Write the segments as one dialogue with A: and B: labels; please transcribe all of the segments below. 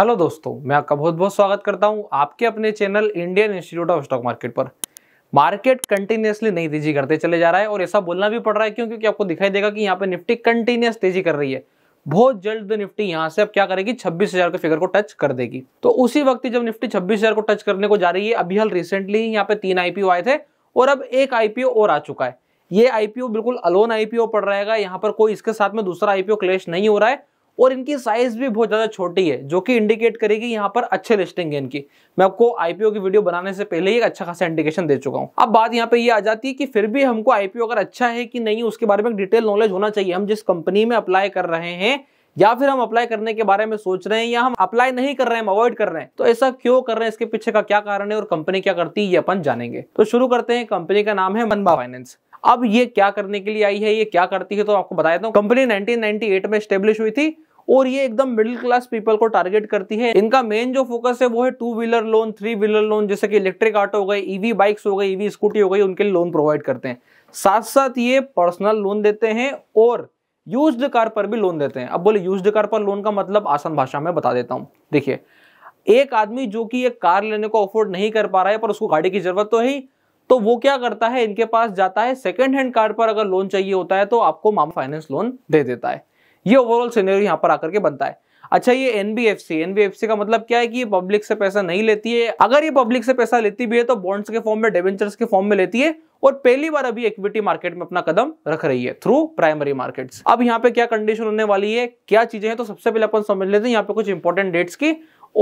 A: hello दोस्तों मैं आपका बहुत बहुत स्वागत करता हूं आपके अपने channel Indian institute of stock market पर मार्केट कंटिन्यूसली नई तेजी करते चले जा रहा है और ऐसा बोलना भी पड़ रहा है क्यों क्योंकि आपको दिखाई देगा कि यहाँ पे निफ्टी कंटिन्यूस तेजी कर रही है बहुत जल्द निफ्टी यहाँ से अब क्या करेगी छब्बीस हजार के फिगर को टच कर देगी तो उसी वक्त जब निफ्टी छब्बीस हजार को टच करने को जा रही है अभी हाल रिसेंटली यहाँ पे तीन आईपीओ आए थे और अब एक आईपीओ और आ चुका है ये आईपीओ बिल्कुल अलोन आईपीओ पड़ रहेगा यहाँ पर कोई इसके साथ में दूसरा आईपीओ क्लेश नहीं हो रहा है और इनकी साइज भी बहुत ज़्यादा छोटी है जो कि इंडिकेट करेगी यहाँ पर अच्छे लिस्टिंग है इनकी मैं आपको आईपीओ की वीडियो बनाने से पहले ही एक अच्छा खासा इंडिकेशन दे चुका हूँ अब बात यहाँ पे ये यह आ जाती है कि फिर भी हमको आईपीओ अगर अच्छा है कि नहीं उसके बारे में डिटेल नॉलेज होना चाहिए हम जिस कंपनी में अप्लाई कर रहे हैं या फिर हम अप्लाई करने के बारे में सोच रहे हैं या हम अप्लाई नहीं कर रहे हैं अवॉइड कर रहे हैं तो ऐसा क्यों कर रहे हैं इसके पीछे का क्या कारण है और कंपनी क्या करती है ये अपन जानेंगे तो शुरू करते हैं कंपनी का नाम है मनबा फाइनेंस अब ये क्या करने के लिए आई है ये क्या करती है तो आपको बता देता हूँ कंपनी 1998 में स्टेब्लिश हुई थी और ये एकदम मिडिल क्लास पीपल को टारगेट करती है इनका मेन जो फोकस है वो है two wheeler loan three wheeler loan जैसे कि इलेक्ट्रिक ऑटो हो गए ईवी e बाइक्स हो गई ईवी स्कूटी हो गई उनके लिए लोन प्रोवाइड करते हैं साथ साथ ये पर्सनल लोन देते हैं और यूज्ड कार पर भी लोन देते हैं अब बोले यूज्ड कार पर लोन का मतलब आसान भाषा में बता देता हूं देखिए एक आदमी जो कि एक कार लेने को अफोर्ड नहीं कर पा रहा है पर उसको गाड़ी की जरूरत तो है तो वो क्या करता है इनके पास जाता है सेकेंड हैंड कार पर अगर लोन चाहिए होता है तो आपको मामा फाइनेंस लोन दे देता है ये ओवरऑल सिनेरियो यहाँ पर आकर के बनता है अच्छा ये एनबीएफसी एनबीएफसी का मतलब क्या है कि ये पब्लिक से पैसा नहीं लेती है अगर ये पब्लिक से पैसा लेती भी है तो बॉन्ड्स के फॉर्म में डेवेंचर्स के फॉर्म में लेती है और पहली बार अभी इक्विटी मार्केट में अपना कदम रख रही है थ्रू प्राइमरी मार्केट्स अब यहाँ पे क्या कंडीशन होने वाली है क्या चीजें हैं तो सबसे पहले अपन समझ लेते हैं यहाँ पे कुछ इंपॉर्टेंट डेट्स की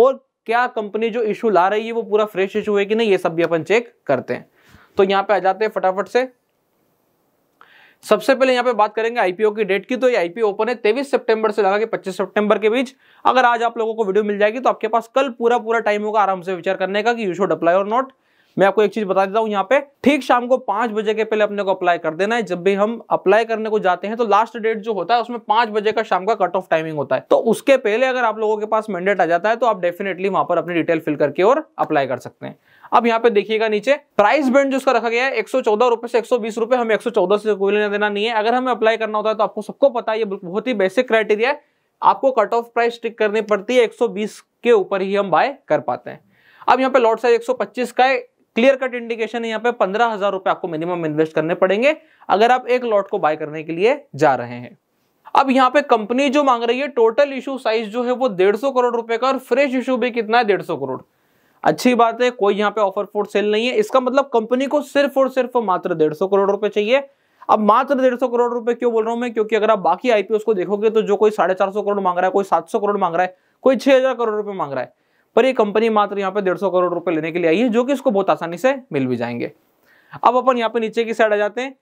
A: और क्या कंपनी जो इशू ला रही है वो पूरा फ्रेश इशू है कि नहीं ये सब भी अपन चेक करते हैं तो यहाँ पे आ जाते हैं फटाफट से सबसे पहले यहाँ पे बात करेंगे आईपीओ की डेट की तो ये आईपीओ ओपन है तेईस सितंबर से लगा के 25 सितंबर के बीच अगर आज आप लोगों को वीडियो मिल जाएगी तो आपके पास कल पूरा पूरा टाइम होगा आराम से विचार करने का कि यू शुड अप्लाई और नॉट मैं आपको एक चीज बता देता हूँ यहाँ पे ठीक शाम को पांच बजे के पहले अपने को अप्लाई कर देना है जब भी हम अप्लाई करने को जाते हैं तो लास्ट डेट जो होता है उसमें पांच बजे का शाम का कट ऑफ टाइमिंग होता है तो उसके पहले अगर आप लोगों के पास मैंडेट आ जाता है तो आप डेफिनेटली वहां पर अपनी डिटेल फिल करके और अप्लाई कर सकते हैं अब यहाँ पे देखिएगा नीचे प्राइस बैंड जो उसका रखा गया है एक सौ से एक रुपए हमें एक से कोई लेना देना नहीं है अगर हमें अप्लाई करना होता है तो आपको सबको पता है ये बहुत ही बेसिक क्राइटेरिया है आपको कट ऑफ प्राइस टिक करनी पड़ती है 120 के ऊपर ही हम बाय कर पाते हैं अब यहाँ पे लॉट साइज 125 का है क्लियर कट इंडिकेशन है यहाँ पे पंद्रह हजार रुपए आपको मिनिमम इन्वेस्ट करने पड़ेंगे अगर आप एक लॉट को बाय करने के लिए जा रहे हैं अब यहाँ पे कंपनी जो मांग रही है टोटल इशू साइज जो है वो डेढ़ सौ करोड़ रुपए का और फ्रेश इशू भी कितना है डेढ़ सौ करोड़ अच्छी बात है कोई यहाँ पे ऑफर फोर सेल नहीं है इसका मतलब कंपनी को सिर्फ और सिर्फ मात्र डेढ़ सौ करोड़ रुपए चाहिए अब मात्र डेढ़ सौ करोड़ रुपए क्यों बोल रहा हूं मैं क्योंकि अगर आप बाकी आईपीओ को देखोगे तो जो कोई साढ़े चार सौ करोड़ मांग रहा है कोई सात सौ करोड़ मांग रहा है कोई छह हजार करोड़ रुपए मांग रहा है पर ये कंपनी मात्र यहाँ पे डेढ़ सौ करोड़ रुपए लेने के लिए आई है जो कि इसको बहुत आसानी से मिल भी जाएंगे अब अपन यहाँ पे नीचे की साइड आ जाते हैं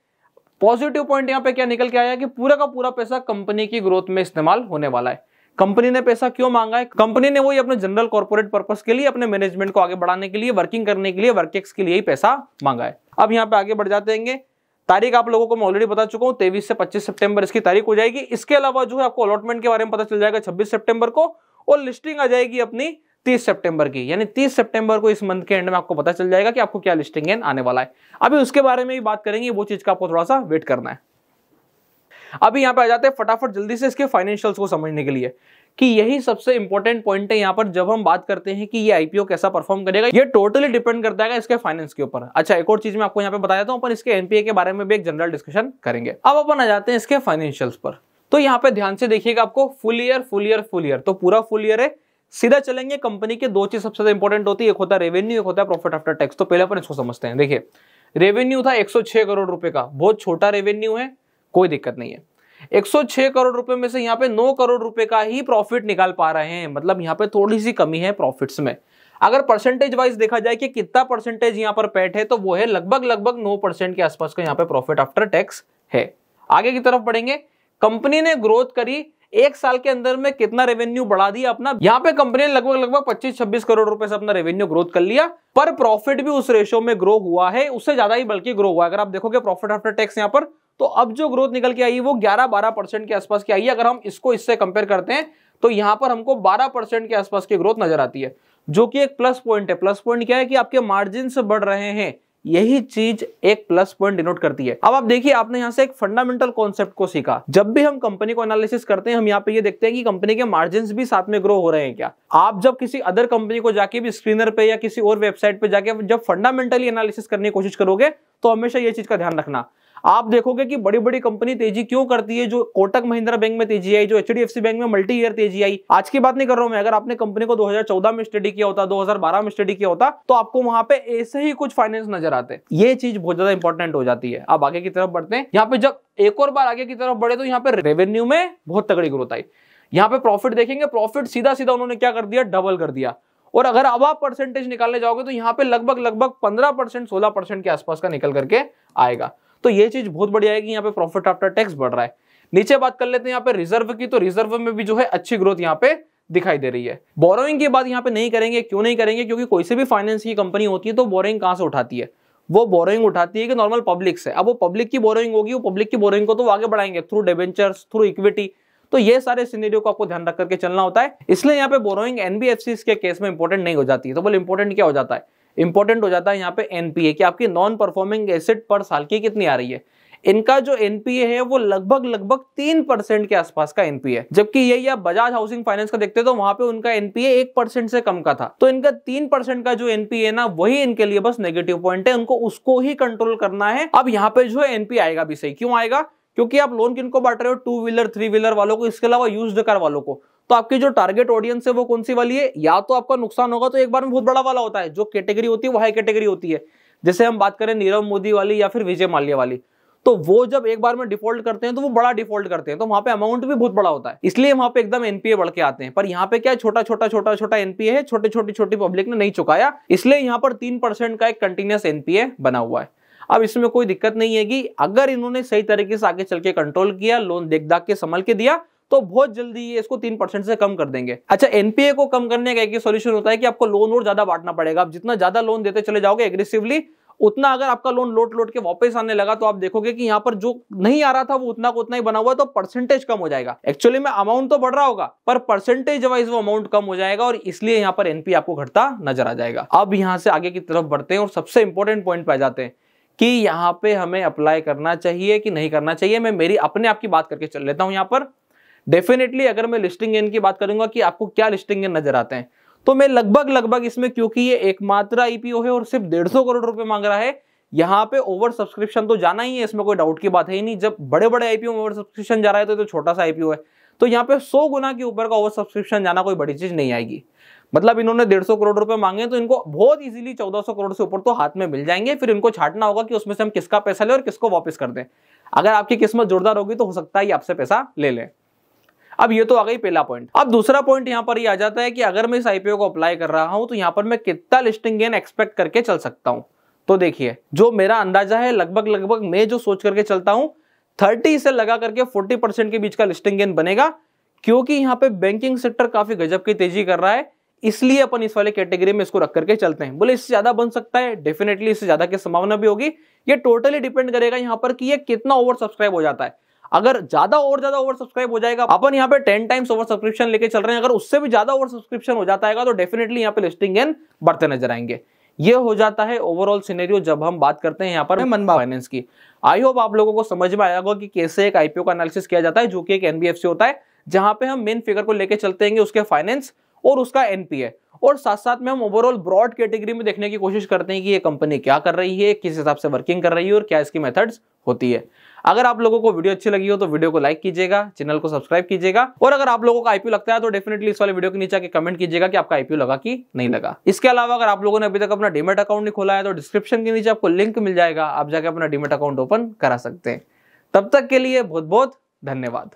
A: पॉजिटिव पॉइंट यहाँ पे क्या निकल के आया कि पूरा का पूरा पैसा कंपनी की ग्रोथ में इस्तेमाल होने वाला है कंपनी ने पैसा क्यों मांगा है कंपनी ने वही अपने जनरल कॉर्पोरेट पर्पज के लिए अपने मैनेजमेंट को आगे बढ़ाने के लिए वर्किंग करने के लिए वर्केक्स के लिए ही पैसा मांगा है अब यहाँ पे आगे बढ़ जाते हैं तारीख आप लोगों को मैं ऑलरेडी बता चुका हूँ तेईस से पच्चीस सितंबर इसकी तारीख हो जाएगी इसके अलावा जो है आपको अलॉटमेंट के बारे में पता चल जाएगा छब्बीस सितंबर को और लिस्टिंग आ जाएगी अपनी तीस सितंबर की यानी तीस सितंबर को इस मंथ के एंड में आपको पता चल जाएगा कि आपको क्या लिस्टिंग गेन आने वाला है अभी उसके बारे में भी बात करेंगे वो चीज का आपको थोड़ा सा वेट करना है अभी यहां पे आ जाते हैं फटाफट जल्दी से इसके फाइनेंशियल्स को समझने के लिए कि यही सबसे इंपॉर्टेंट पॉइंट है यहाँ पर जब हम बात करते हैं कि ये आईपीओ कैसा परफॉर्म करेगा ये टोटली डिपेंड करता है इसके फाइनेंस के ऊपर अच्छा एक और चीज मैं आपको यहाँ पे बता देता हूँ अपन इसके एनपीए के बारे में भी एक जनरल डिस्कशन करेंगे अब अपन आ जाते हैं इसके फाइनेंशियल्स पर तो यहाँ पे ध्यान से देखिएगा आपको full year full year full year तो पूरा फुल ईयर है सीधा चलेंगे कंपनी के दो चीज सबसे ज्यादा इंपॉर्टेंट होती है एक होता है रेवेन्यू एक होता है प्रॉफिट आफ्टर टैक्स तो पहले अपन इसको समझते हैं देखिए रेवेन्यू था 106 करोड़ रुपए का बहुत छोटा रेवेन्यू है कोई दिक्कत नहीं है 106 करोड़ रुपए में से यहाँ पे 9 करोड़ रुपए का ही प्रॉफिट निकाल पा रहे हैं मतलब यहाँ पे थोड़ी सी कमी है प्रॉफिट्स में अगर परसेंटेज वाइज देखा जाए कि कितना परसेंटेज यहाँ पर पैट है तो वो है लगभग लगभग नौ के आसपास का यहाँ पे प्रॉफिट आफ्टर टैक्स है आगे की तरफ बढ़ेंगे कंपनी ने ग्रोथ करी एक साल के अंदर में कितना रेवेन्यू बढ़ा दिया अपना यहाँ पे कंपनी ने लगभग लगभग पच्चीस छब्बीस करोड़ रुपए से अपना रेवेन्यू ग्रोथ कर लिया पर प्रॉफिट भी उस रेशो में ग्रो हुआ है उससे ज्यादा ही बल्कि ग्रो हुआ है अगर आप देखोगे प्रॉफिट आफ्टर टैक्स यहाँ पर तो अब जो ग्रोथ निकल के आई है वो ग्यारह बारह परसेंट के आसपास की आई है अगर हम इसको इससे कंपेयर करते हैं तो यहाँ पर हमको बारह परसेंट के आसपास की ग्रोथ नजर आती है जो कि एक प्लस पॉइंट है प्लस पॉइंट क्या है कि आपके मार्जिन बढ़ रहे हैं यही चीज एक प्लस पॉइंट डिनोट करती है अब आप देखिए आपने यहाँ से एक फंडामेंटल कॉन्सेप्ट को सीखा जब भी हम कंपनी को एनालिसिस करते हैं हम यहाँ पे ये देखते हैं कि कंपनी के मार्जिन भी साथ में ग्रो हो रहे हैं क्या आप जब किसी अदर कंपनी को जाके भी स्क्रीनर पे या किसी और वेबसाइट पे जाके जब फंडामेंटली एनालिसिस करने की कोशिश करोगे तो हमेशा ये चीज का ध्यान रखना आप देखोगे कि बड़ी बड़ी कंपनी तेजी क्यों करती है जो कोटक महिंद्रा बैंक में तेजी आई जो एच बैंक में मल्टी ईयर तेजी आई आज की बात नहीं कर रहा हूं मैं अगर आपने कंपनी को 2014 में स्टडी किया होता 2012 में स्टडी किया होता तो आपको वहां पे ऐसे ही कुछ फाइनेंस नजर आते ये चीज बहुत ज्यादा इंपॉर्टेंट हो जाती है आप आगे की तरफ बढ़ते हैं यहाँ पे जब एक और बार आगे की तरफ बढ़े तो यहाँ पे रेवेन्यू में बहुत तगड़ी ग्रोथ आई यहाँ पे प्रॉफिट देखेंगे प्रॉफिट सीधा सीधा उन्होंने क्या कर दिया डबल कर दिया और अगर अब आप परसेंटेज निकालने जाओगे तो यहाँ पे लगभग लगभग 15 परसेंट सोलह परसेंट के आसपास का निकल करके आएगा तो ये चीज बहुत बढ़िया है कि यहाँ पे प्रॉफिट आफ्टर टैक्स बढ़ रहा है नीचे बात कर लेते हैं यहाँ पे रिजर्व की तो रिजर्व में भी जो है अच्छी ग्रोथ यहाँ पे दिखाई दे रही है बोरोइंग की बात यहाँ पे नहीं करेंगे क्यों नहीं करेंगे क्योंकि कोई से भी फाइनेंस की कंपनी होती है तो बोरोइंग कहाँ से उठाती है वो बोरोइंग उठाती है कि नॉर्मल पब्लिक से अब वो पब्लिक की बोरोइंग होगी वो पब्लिक की बोरोइंग को तो आगे बढ़ाएंगे थ्रू डेवेंचर्स थ्रू इक्विटी तो ये सारे सिनेरियो को आपको ध्यान रख करके चलना होता है इसलिए यहाँ पे बोरोइंग एनबीएफसी के केस में इंपॉर्टेंट नहीं हो जाती है तो बोले इंपॉर्टेंट क्या हो जाता है इंपॉर्टेंट हो जाता है यहाँ पे एनपीए कि आपकी नॉन परफॉर्मिंग एसेट पर साल की कितनी आ रही है इनका जो एनपीए है वो लगभग लगभग तीन परसेंट के आसपास का एनपीए जबकि यही आप बजाज हाउसिंग फाइनेंस का देखते तो वहां पे उनका एनपीए एक परसेंट से कम का था तो इनका तीन परसेंट का जो एनपीए ना वही इनके लिए बस नेगेटिव पॉइंट है उनको उसको ही कंट्रोल करना है अब यहाँ पे जो एनपीए आएगा भी सही क्यों आएगा क्योंकि आप लोन किनको बांट रहे हो टू व्हीलर थ्री व्हीलर वालों को इसके अलावा यूज्ड कार वालों को तो आपकी जो टारगेट ऑडियंस है वो कौन सी वाली है या तो आपका नुकसान होगा तो एक बार में बहुत बड़ा वाला होता है जो कैटेगरी होती है वो हाई कैटेगरी होती है जैसे हम बात करें नीरव मोदी वाली या फिर विजय माल्या वाली तो वो जब एक बार में डिफॉल्ट करते हैं तो वो बड़ा डिफॉल्ट करते हैं तो वहां पे अमाउंट भी बहुत बड़ा होता है इसलिए वहां पे एकदम एनपीए बढ़ के आते हैं पर यहाँ पे क्या छोटा छोटा छोटा छोटा एनपीए है छोटे छोटी छोटी पब्लिक ने नहीं चुकाया इसलिए यहाँ पर तीन परसेंट का एक कंटिन्यूस एनपीए बना हुआ है अब इसमें कोई दिक्कत नहीं है कि अगर इन्होंने सही तरीके से आगे चल के कंट्रोल किया लोन देख दाख के संभल के दिया तो बहुत जल्दी ये इसको तीन परसेंट से कम कर देंगे अच्छा एनपीए को कम करने का एक ही सोल्यूशन होता है कि आपको लोन और ज्यादा बांटना पड़ेगा आप जितना ज्यादा लोन देते चले जाओगे एग्रेसिवली उतना अगर आपका लोन लोट लोट के वापस आने लगा तो आप देखोगे कि यहाँ पर जो नहीं आ रहा था वो उतना को उतना ही बना हुआ है तो परसेंटेज कम हो जाएगा एक्चुअली में अमाउंट तो बढ़ रहा होगा पर परसेंटेज वाइज वो अमाउंट कम हो जाएगा और इसलिए यहाँ पर एनपी आपको घटता नजर आ जाएगा अब यहाँ से आगे की तरफ बढ़ते हैं और सबसे इंपॉर्टेंट पॉइंट पे जाते हैं कि यहाँ पे हमें अप्लाई करना चाहिए कि नहीं करना चाहिए मैं मेरी अपने आप की बात करके चल लेता हूँ यहाँ पर डेफिनेटली अगर मैं लिस्टिंग गेन की बात करूंगा कि आपको क्या लिस्टिंग गेन नजर आते हैं तो मैं लगभग लगभग इसमें क्योंकि ये एकमात्र आईपीओ है और सिर्फ डेढ़ करोड़ रुपए मांग रहा है यहाँ पे ओवर सब्सक्रिप्शन तो जाना ही है इसमें कोई डाउट की बात है ही नहीं जब बड़े बड़े आईपीओ में ओवर सब्सक्रिप्शन जा रहा है तो, तो छोटा सा आईपीओ है तो यहाँ पे 100 गुना के ऊपर का ओवर सब्सक्रिप्शन जाना कोई बड़ी चीज नहीं आएगी मतलब इन्होंने डेढ़ सौ करोड़ रुपए मांगे तो इनको बहुत इजीली 1400 करोड़ से ऊपर तो हाथ में मिल जाएंगे फिर इनको छाटना होगा कि उसमें से हम किसका पैसा ले और किसको वापस कर दें अगर आपकी किस्मत जोरदार होगी तो हो सकता है आपसे पैसा ले लें अब ये तो आ गई पहला पॉइंट अब दूसरा पॉइंट यहाँ पर ये आ जाता है कि अगर मैं इस आईपीओ को अप्लाई कर रहा हूं तो यहाँ पर मैं कितना लिस्टिंग गेन एक्सपेक्ट करके चल सकता हूँ तो देखिए जो मेरा अंदाजा है लगभग लगभग मैं जो सोच करके चलता हूँ थर्टी से लगा करके फोर्टी परसेंट के बीच का लिस्टिंग गेन बनेगा क्योंकि यहाँ पे बैंकिंग सेक्टर काफी गजब की तेजी कर रहा है इसलिए अपन इस वाले कैटेगरी में इसको रख करके चलते हैं बोले इससे ज्यादा बन सकता है डेफिनेटली इससे ज्यादा की संभावना भी होगी ये टोटली डिपेंड करेगा यहाँ पर कि ये कितना ओवर सब्सक्राइब हो जाता है अगर ज्यादा और ज्यादा ओवर सब्सक्राइब हो जाएगा अपन यहाँ पे टेन टाइम्स ओवर सब्सक्रिप्शन लेके चल रहे हैं अगर उससे भी ज्यादा ओवर सब्सक्रिप्शन हो जाता है तो डेफिनेटली यहाँ पे लिस्टिंग एन बढ़ते नजर आएंगे ये हो जाता है ओवरऑल सिनेरियो जब हम बात करते हैं यहाँ पर मनबा फाइनेंस की आई होप आप लोगों को समझ में आया होगा कि कैसे एक आईपीओ का एनालिसिस किया जाता है जो कि एक एनबीएफसी होता है जहां पे हम मेन फिगर को लेके चलते हैं उसके फाइनेंस और उसका एनपीए और साथ साथ में हम ओवरऑल ब्रॉड कैटेगरी में देखने की कोशिश करते हैं कि ये कंपनी क्या कर रही है किस हिसाब से वर्किंग कर रही है और क्या इसकी मेथड्स होती है अगर आप लोगों को वीडियो अच्छी लगी हो तो वीडियो को लाइक कीजिएगा चैनल को सब्सक्राइब कीजिएगा और अगर आप लोगों का आईपीओ लगता है तो डेफिनेटली इस वाले वीडियो के नीचे आके कमेंट कीजिएगा कि आपका आईपीओ लगा कि नहीं लगा इसके अलावा अगर आप लोगों ने अभी तक अपना डीमेट अकाउंट नहीं खोला है तो डिस्क्रिप्शन के नीचे आपको लिंक मिल जाएगा आप जाके अपना डीमेट अकाउंट ओपन करा सकते हैं तब तक के लिए बहुत बहुत धन्यवाद